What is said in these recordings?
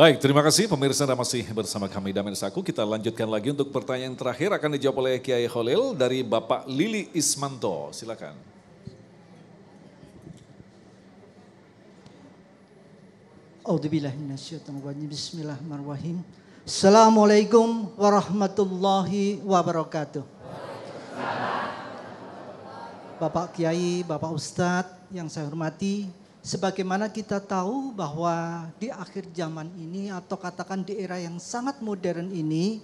Baik, terima kasih pemirsa Anda masih bersama kami Damen Saku. Kita lanjutkan lagi untuk pertanyaan terakhir akan dijawab oleh Kiai Holil dari Bapak Lili Ismanto. Silakan. Bismillahirrahmanirrahim. Assalamualaikum warahmatullahi wabarakatuh. Bapak Kiai, Bapak Ustadz yang saya hormati, Sebagaimana kita tahu bahwa di akhir zaman ini atau katakan di era yang sangat modern ini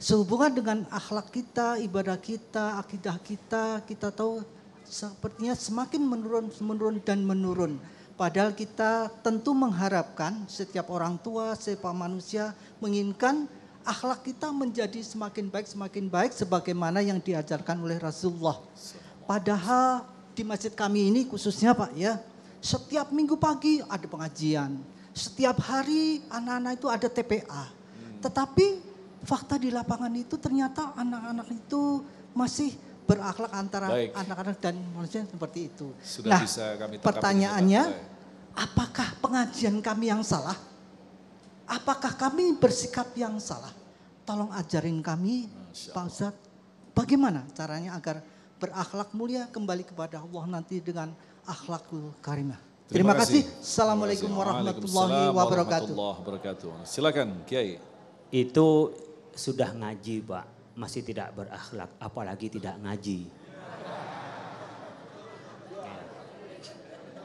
sehubungan dengan akhlak kita, ibadah kita, akidah kita, kita tahu sepertinya semakin menurun menurun dan menurun. Padahal kita tentu mengharapkan setiap orang tua, setiap manusia menginginkan akhlak kita menjadi semakin baik, semakin baik sebagaimana yang diajarkan oleh Rasulullah. Padahal di masjid kami ini khususnya Pak ya, setiap minggu pagi ada pengajian. Setiap hari anak-anak itu ada TPA. Tetapi fakta di lapangan itu ternyata anak-anak itu masih berakhlak antara anak-anak dan manusia seperti itu. Sudah nah, bisa kami pertanyaannya, apakah pengajian kami yang salah? Apakah kami bersikap yang salah? Tolong ajarin kami, Pak Ustadz, bagaimana caranya agar berakhlak mulia kembali kepada Allah nanti dengan akhlakul karimah. Terima, Terima kasih. kasih. Assalamualaikum warahmatullahi wabarakatuh. Silakan Kiai. Itu sudah ngaji Pak, masih tidak berakhlak, apalagi tidak ngaji.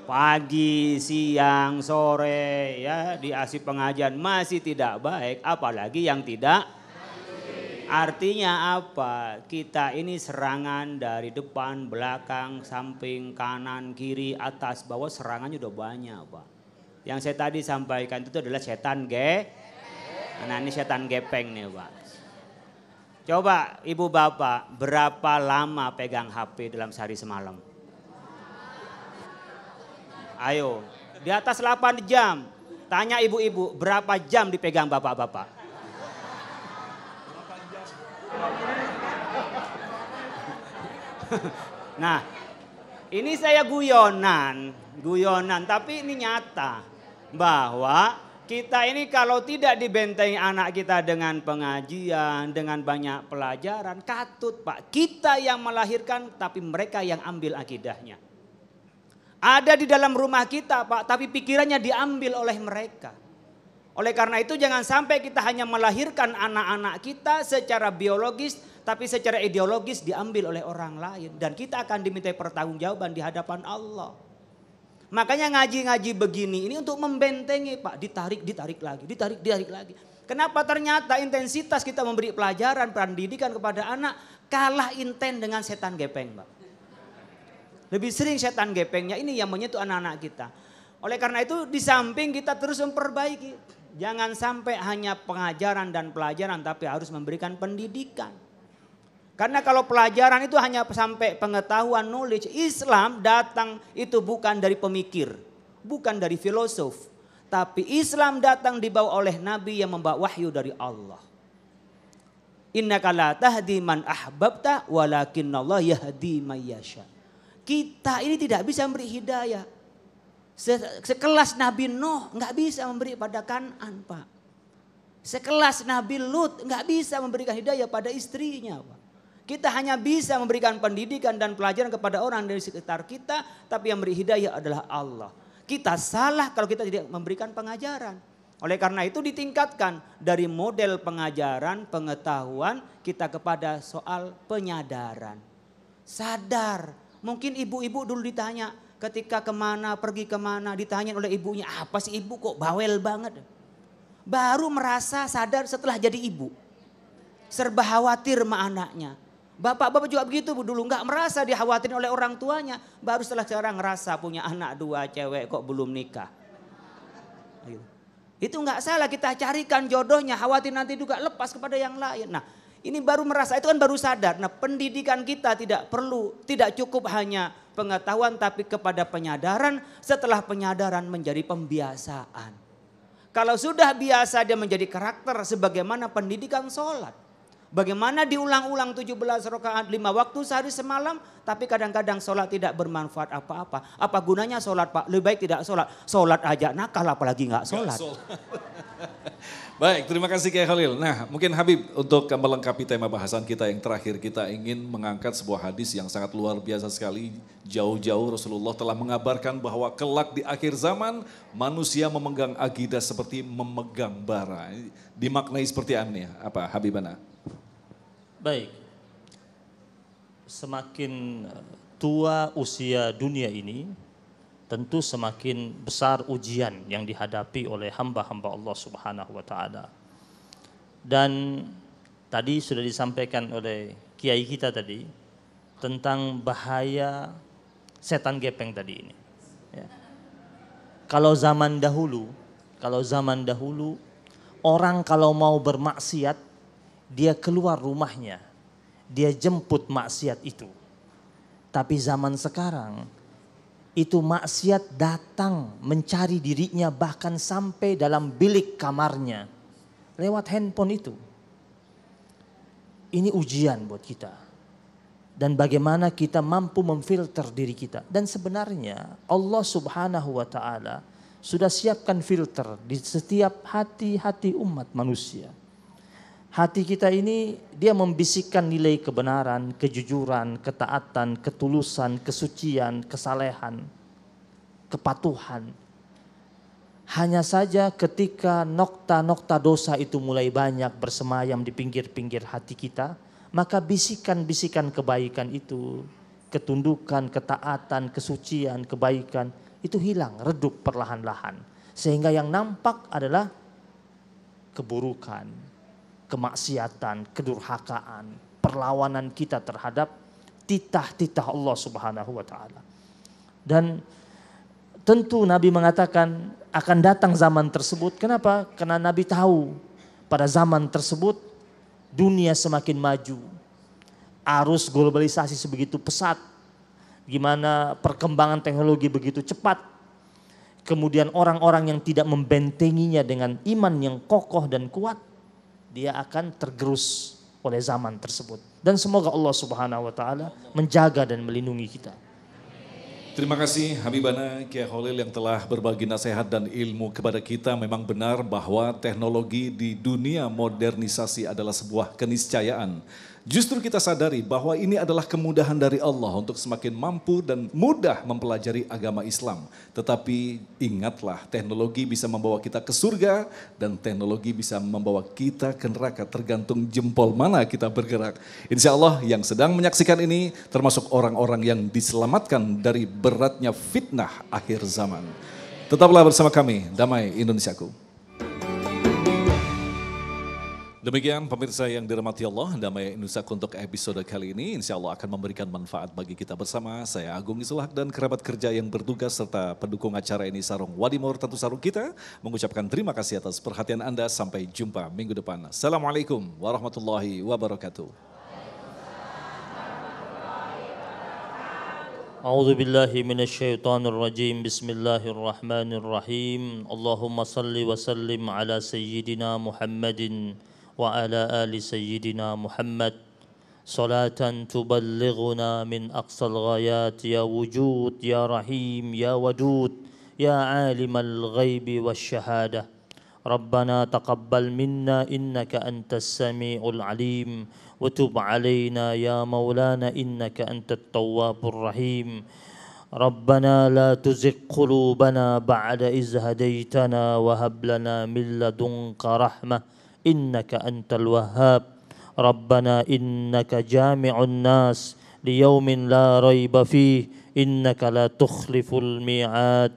pagi, siang, sore ya di asih pengajian masih tidak baik apalagi yang tidak Artinya apa? Kita ini serangan dari depan, belakang, samping, kanan, kiri, atas, bawah serangannya udah banyak, Pak. Yang saya tadi sampaikan itu adalah setan ge. Nah, ini setan gepeng nih, Pak. Coba Ibu Bapak, berapa lama pegang HP dalam sehari semalam? Ayo, di atas 8 jam. Tanya ibu-ibu, berapa jam dipegang bapak-bapak? nah, ini saya guyonan, guyonan, tapi ini nyata bahwa kita ini kalau tidak dibentengi anak kita dengan pengajian, dengan banyak pelajaran, katut Pak. Kita yang melahirkan tapi mereka yang ambil akidahnya. Ada di dalam rumah kita Pak, tapi pikirannya diambil oleh mereka. Oleh karena itu jangan sampai kita hanya melahirkan anak-anak kita secara biologis tapi secara ideologis diambil oleh orang lain. Dan kita akan diminta pertanggungjawaban di hadapan Allah. Makanya ngaji-ngaji begini ini untuk membentengi Pak. Ditarik, ditarik lagi, ditarik, ditarik lagi. Kenapa ternyata intensitas kita memberi pelajaran pendidikan kepada anak kalah inten dengan setan gepeng Pak. Lebih sering setan gepengnya ini yang menyentuh anak-anak kita. Oleh karena itu di samping kita terus memperbaiki. Jangan sampai hanya pengajaran dan pelajaran tapi harus memberikan pendidikan. Karena kalau pelajaran itu hanya sampai pengetahuan knowledge, Islam datang itu bukan dari pemikir, bukan dari filosof, tapi Islam datang dibawa oleh nabi yang membawa wahyu dari Allah. Innaka la tahdi man ahbabta Allah yahdi mayyasha. Kita ini tidak bisa memberi hidayah. Sekelas Nabi Nuh nggak bisa memberi pada Kanan, Pak. Sekelas Nabi Lut nggak bisa memberikan hidayah pada istrinya, Pak. Kita hanya bisa memberikan pendidikan dan pelajaran kepada orang dari sekitar kita, tapi yang beri hidayah adalah Allah. Kita salah kalau kita tidak memberikan pengajaran. Oleh karena itu ditingkatkan dari model pengajaran, pengetahuan kita kepada soal penyadaran. Sadar, mungkin ibu-ibu dulu ditanya ketika kemana, pergi kemana, ditanya oleh ibunya, apa sih ibu kok bawel banget. Baru merasa sadar setelah jadi ibu serba khawatir sama anaknya. Bapak-bapak juga begitu dulu nggak merasa dikhawatirin oleh orang tuanya. Baru setelah sekarang rasa punya anak dua cewek kok belum nikah. Gitu. Itu nggak salah kita carikan jodohnya khawatir nanti juga lepas kepada yang lain. Nah ini baru merasa itu kan baru sadar. Nah pendidikan kita tidak perlu tidak cukup hanya pengetahuan tapi kepada penyadaran setelah penyadaran menjadi pembiasaan. Kalau sudah biasa dia menjadi karakter sebagaimana pendidikan sholat. Bagaimana diulang-ulang 17 rakaat lima waktu sehari semalam tapi kadang-kadang sholat tidak bermanfaat apa-apa. Apa gunanya sholat Pak? Lebih baik tidak sholat. Sholat aja nakal apalagi nggak sholat. sholat. baik, terima kasih Kiai Khalil. Nah mungkin Habib untuk melengkapi tema bahasan kita yang terakhir kita ingin mengangkat sebuah hadis yang sangat luar biasa sekali. Jauh-jauh Rasulullah telah mengabarkan bahwa kelak di akhir zaman manusia memegang agida seperti memegang bara. Dimaknai seperti apa Apa Habibana? Baik. Semakin eh, tua usia dunia ini, tentu semakin besar ujian yang dihadapi oleh hamba-hamba Allah Subhanahu wa taala. Dan tadi sudah disampaikan oleh kiai kita tadi tentang bahaya setan gepeng tadi ini. Ya. Kalau zaman dahulu, kalau zaman dahulu orang kalau mau bermaksiat dia keluar rumahnya, dia jemput maksiat itu. Tapi zaman sekarang itu maksiat datang mencari dirinya bahkan sampai dalam bilik kamarnya lewat handphone itu. Ini ujian buat kita. Dan bagaimana kita mampu memfilter diri kita. Dan sebenarnya Allah subhanahu wa ta'ala sudah siapkan filter di setiap hati-hati umat manusia. Hati kita ini dia membisikkan nilai kebenaran, kejujuran, ketaatan, ketulusan, kesucian, kesalehan, kepatuhan. Hanya saja ketika nokta-nokta dosa itu mulai banyak bersemayam di pinggir-pinggir hati kita, maka bisikan-bisikan kebaikan itu, ketundukan, ketaatan, kesucian, kebaikan itu hilang, redup perlahan-lahan. Sehingga yang nampak adalah keburukan, kemaksiatan, kedurhakaan, perlawanan kita terhadap titah-titah Allah Subhanahu wa taala. Dan tentu Nabi mengatakan akan datang zaman tersebut. Kenapa? Karena Nabi tahu pada zaman tersebut dunia semakin maju. Arus globalisasi sebegitu pesat. Gimana perkembangan teknologi begitu cepat. Kemudian orang-orang yang tidak membentenginya dengan iman yang kokoh dan kuat dia akan tergerus oleh zaman tersebut. Dan semoga Allah Subhanahu wa taala menjaga dan melindungi kita. Terima kasih Habibana Kiai Holil yang telah berbagi nasihat dan ilmu kepada kita. Memang benar bahwa teknologi di dunia modernisasi adalah sebuah keniscayaan. Justru kita sadari bahwa ini adalah kemudahan dari Allah untuk semakin mampu dan mudah mempelajari agama Islam. Tetapi ingatlah, teknologi bisa membawa kita ke surga dan teknologi bisa membawa kita ke neraka tergantung jempol mana kita bergerak. Insya Allah yang sedang menyaksikan ini termasuk orang-orang yang diselamatkan dari beratnya fitnah akhir zaman. Tetaplah bersama kami, damai Indonesiaku. Demikian pemirsa yang dirahmati Allah, Damai Indonesia untuk episode kali ini insya Allah akan memberikan manfaat bagi kita bersama. Saya Agung Isulhak dan kerabat kerja yang bertugas serta pendukung acara ini Sarung Wadimor tentu Sarung kita mengucapkan terima kasih atas perhatian Anda. Sampai jumpa minggu depan. Assalamualaikum warahmatullahi wabarakatuh. أعوذ بالله من الشيطان الرجيم بسم الله الرحمن الرحيم اللهم صل وسلم على سيدنا محمد وعلى آل سيدنا محمد صلاة تبلغنا من أقصى الغايات يا وجود يا رحيم يا ودود يا عالم الغيب والشهادة ربنا تقبل منا إنك أنت السميع العليم وتب علينا يا مولانا إنك أنت التواب الرحيم ربنا لا تزغ قلوبنا بعد إذ هديتنا وهب لنا من لدنك رحمه إنك أنت الوهاب ربنا إنك جامع الناس ليوم لا ريب فيه إنك لا تخلف الميعاد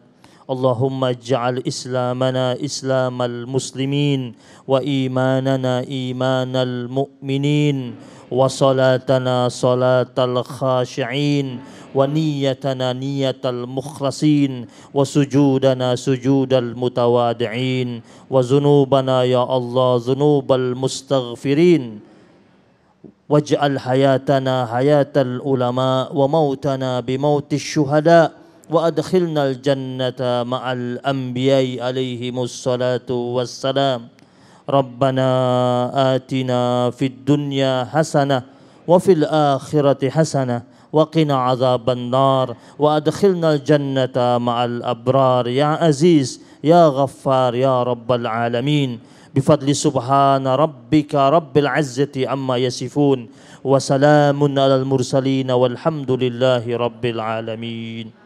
اللهم اجعل إسلامنا إسلام المسلمين وإيماننا إيمان المؤمنين وصلاتنا صلاة الخاشعين ونيتنا نية المخلصين وسجودنا سجود المتوادعين وذنوبنا يا الله ذنوب المستغفرين واجعل حياتنا حياة العلماء وموتنا بموت الشهداء وأدخلنا الجنة مع الأنبياء عليهم الصلاة والسلام ربنا آتنا في الدنيا حسنة وفي الآخرة حسنة وقنا عذاب النار وأدخلنا الجنة مع الأبرار يا عزيز يا غفار يا رب العالمين بفضل سبحان ربك رب العزة عما يصفون وسلام على المرسلين والحمد لله رب العالمين